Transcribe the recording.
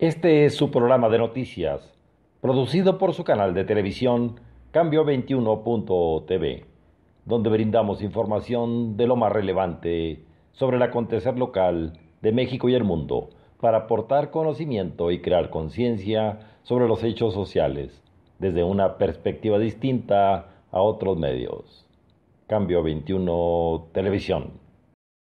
Este es su programa de noticias, producido por su canal de televisión Cambio 21.tv, donde brindamos información de lo más relevante sobre el acontecer local de México y el mundo, para aportar conocimiento y crear conciencia sobre los hechos sociales, desde una perspectiva distinta a otros medios. Cambio 21 Televisión.